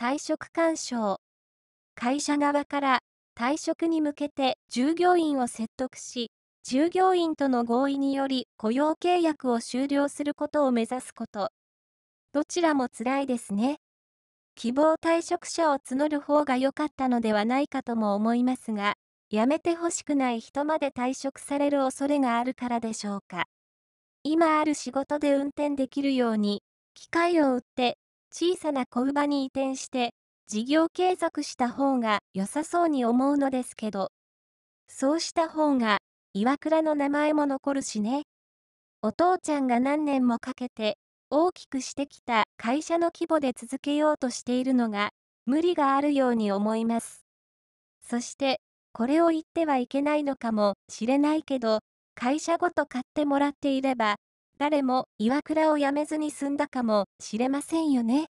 退職勧奨。会社側から退職に向けて従業員を説得し、従業員との合意により雇用契約を終了することを目指すこと。どちらも辛いですね。希望退職者を募る方が良かったのではないかとも思いますが、辞めてほしくない人まで退職される恐れがあるからでしょうか。今ある仕事で運転できるように、機械を売って小さな小馬に移転して、事業継続した方が良さそうに思うのですけど、そうした方が、岩倉の名前も残るしね。お父ちゃんが何年もかけて、大きくしてきた会社の規模で続けようとしているのが、無理があるように思います。そして、これを言ってはいけないのかもしれないけど、会社ごと買ってもらっていれば、誰も岩倉を辞めずに済んだかもしれませんよね。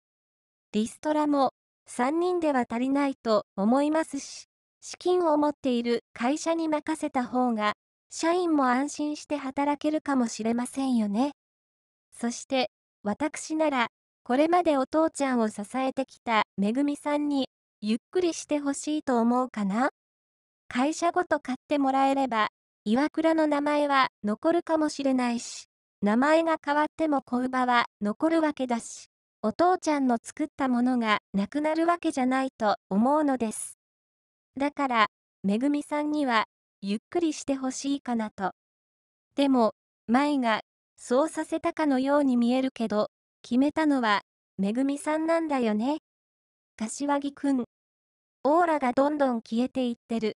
リストラも3人では足りないと思いますし、資金を持っている会社に任せた方が、社員も安心して働けるかもしれませんよね。そして、私なら、これまでお父ちゃんを支えてきためぐみさんに、ゆっくりしてほしいと思うかな。会社ごと買ってもらえれば、岩倉の名前は残るかもしれないし。名前が変わっても子乳は残るわけだし、お父ちゃんの作ったものがなくなるわけじゃないと思うのです。だから、めぐみさんには、ゆっくりしてほしいかなと。でも、舞が、そうさせたかのように見えるけど、決めたのは、めぐみさんなんだよね。柏木くん。オーラがどんどん消えていってる。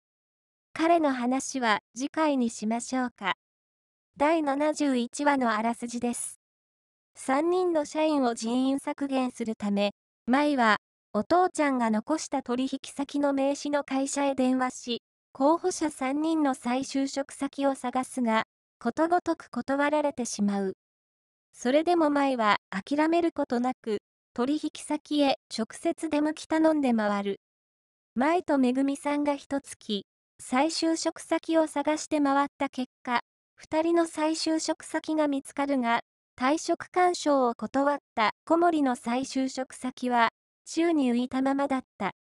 彼の話は次回にしましょうか。第71話のあらすじです。3人の社員を人員削減するため、舞は、お父ちゃんが残した取引先の名刺の会社へ電話し、候補者3人の再就職先を探すが、ことごとく断られてしまう。それでも舞は諦めることなく、取引先へ直接出向き頼んで回る。舞とめぐみさんが一月、再就職先を探して回った結果、2人の再就職先が見つかるが、退職勧奨を断った小森の再就職先は、宙に浮いたままだった。